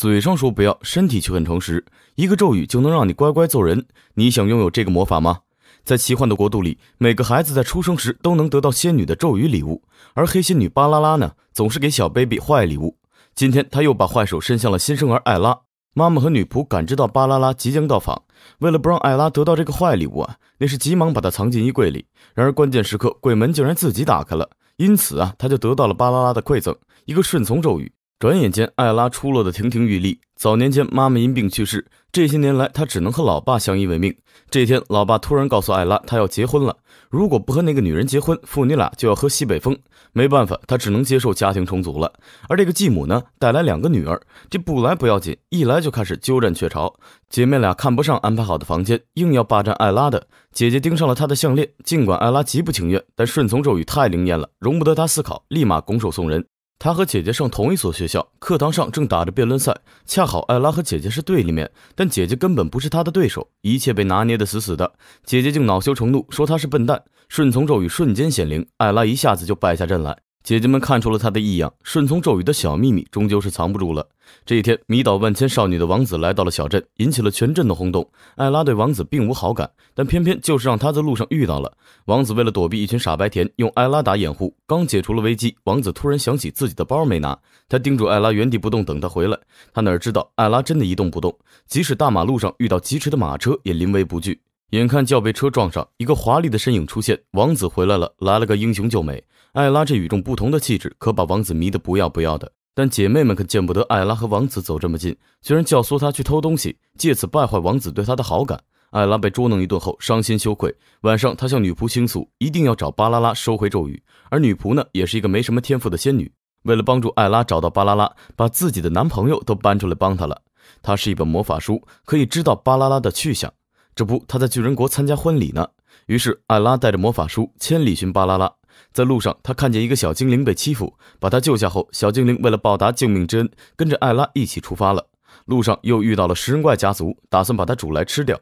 嘴上说不要，身体却很诚实。一个咒语就能让你乖乖做人。你想拥有这个魔法吗？在奇幻的国度里，每个孩子在出生时都能得到仙女的咒语礼物。而黑心女巴拉拉呢，总是给小 baby 坏礼物。今天，她又把坏手伸向了新生儿艾拉。妈妈和女仆感知到巴拉拉即将到访，为了不让艾拉得到这个坏礼物啊，那是急忙把它藏进衣柜里。然而关键时刻，柜门竟然自己打开了，因此啊，她就得到了巴拉拉的馈赠——一个顺从咒语。转眼间，艾拉出落的亭亭玉立。早年间，妈妈因病去世，这些年来，她只能和老爸相依为命。这天，老爸突然告诉艾拉，他要结婚了。如果不和那个女人结婚，父女俩就要喝西北风。没办法，他只能接受家庭重组了。而这个继母呢，带来两个女儿。这不来不要紧，一来就开始鸠占鹊巢。姐妹俩看不上安排好的房间，硬要霸占艾拉的。姐姐盯上了她的项链，尽管艾拉极不情愿，但顺从咒语太灵验了，容不得她思考，立马拱手送人。他和姐姐上同一所学校，课堂上正打着辩论赛，恰好艾拉和姐姐是队里面，但姐姐根本不是他的对手，一切被拿捏的死死的，姐姐竟恼羞成怒，说他是笨蛋，顺从咒语瞬间显灵，艾拉一下子就败下阵来。姐姐们看出了他的异样，顺从咒语的小秘密终究是藏不住了。这一天，迷倒万千少女的王子来到了小镇，引起了全镇的轰动。艾拉对王子并无好感，但偏偏就是让他在路上遇到了。王子为了躲避一群傻白甜，用艾拉打掩护，刚解除了危机，王子突然想起自己的包没拿，他叮嘱艾拉原地不动，等他回来。他哪知道艾拉真的，一动不动，即使大马路上遇到疾驰的马车，也临危不惧。眼看就要被车撞上，一个华丽的身影出现，王子回来了，来了个英雄救美。艾拉这与众不同的气质，可把王子迷得不要不要的。但姐妹们可见不得艾拉和王子走这么近，居然教唆他去偷东西，借此败坏王子对她的好感。艾拉被捉弄一顿后，伤心羞愧。晚上，她向女仆倾诉，一定要找巴拉拉收回咒语。而女仆呢，也是一个没什么天赋的仙女，为了帮助艾拉找到巴拉拉，把自己的男朋友都搬出来帮她了。她是一本魔法书，可以知道巴拉拉的去向。这不，他在巨人国参加婚礼呢。于是艾拉带着魔法书千里寻巴拉拉。在路上，他看见一个小精灵被欺负，把他救下后，小精灵为了报答救命之恩，跟着艾拉一起出发了。路上又遇到了食人怪家族，打算把他煮来吃掉。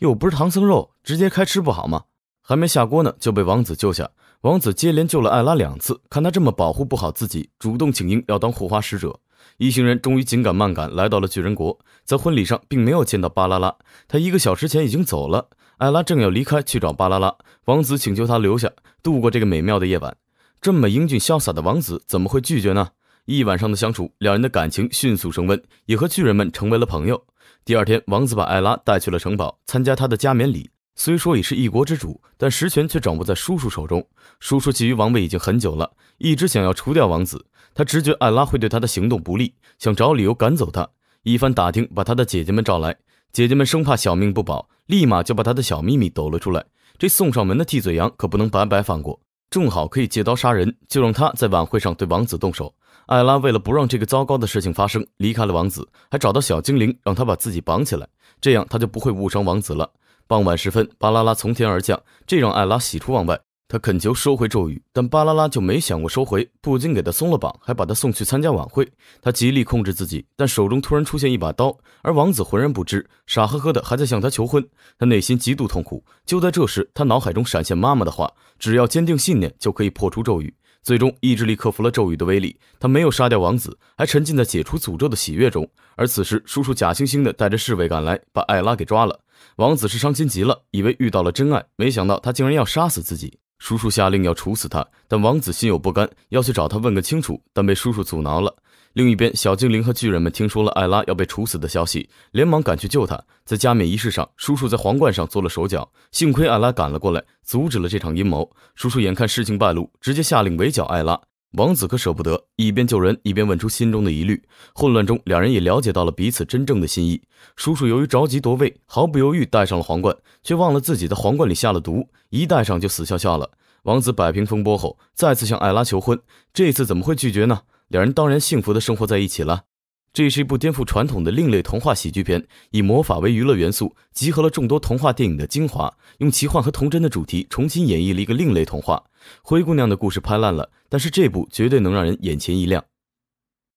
又不是唐僧肉，直接开吃不好吗？还没下锅呢，就被王子救下。王子接连救了艾拉两次，看他这么保护不好自己，主动请缨要当护花使者。一行人终于紧赶慢赶来到了巨人国，在婚礼上并没有见到巴拉拉，他一个小时前已经走了。艾拉正要离开去找巴拉拉，王子请求她留下度过这个美妙的夜晚。这么英俊潇洒的王子怎么会拒绝呢？一晚上的相处，两人的感情迅速升温，也和巨人们成为了朋友。第二天，王子把艾拉带去了城堡参加他的加冕礼。虽说已是一国之主，但实权却掌握在叔叔手中。叔叔觊觎王位已经很久了，一直想要除掉王子。他直觉艾拉会对他的行动不利，想找理由赶走他。一番打听，把他的姐姐们找来。姐姐们生怕小命不保，立马就把他的小秘密抖了出来。这送上门的替罪羊可不能白白放过，正好可以借刀杀人。就让他在晚会上对王子动手。艾拉为了不让这个糟糕的事情发生，离开了王子，还找到小精灵，让他把自己绑起来，这样他就不会误伤王子了。傍晚时分，巴拉拉从天而降，这让艾拉喜出望外。他恳求收回咒语，但巴拉拉就没想过收回，不仅给他松了绑，还把他送去参加晚会。他极力控制自己，但手中突然出现一把刀，而王子浑然不知，傻呵呵的还在向他求婚。他内心极度痛苦。就在这时，他脑海中闪现妈妈的话：只要坚定信念，就可以破除咒语。最终，意志力克服了咒语的威力。他没有杀掉王子，还沉浸在解除诅咒的喜悦中。而此时，叔叔假惺惺的带着侍卫赶来，把艾拉给抓了。王子是伤心极了，以为遇到了真爱，没想到他竟然要杀死自己。叔叔下令要处死他，但王子心有不甘，要去找他问个清楚，但被叔叔阻挠了。另一边，小精灵和巨人们听说了艾拉要被处死的消息，连忙赶去救他。在加冕仪式上，叔叔在皇冠上做了手脚，幸亏艾拉赶了过来，阻止了这场阴谋。叔叔眼看事情败露，直接下令围剿艾拉。王子可舍不得，一边救人一边问出心中的疑虑。混乱中，两人也了解到了彼此真正的心意。叔叔由于着急夺位，毫不犹豫戴上了皇冠，却忘了自己的皇冠里下了毒，一戴上就死翘翘了。王子摆平风波后，再次向艾拉求婚，这次怎么会拒绝呢？两人当然幸福的生活在一起了。这是一部颠覆传统的另类童话喜剧片，以魔法为娱乐元素，集合了众多童话电影的精华，用奇幻和童真的主题重新演绎了一个另类童话。灰姑娘的故事拍烂了，但是这部绝对能让人眼前一亮。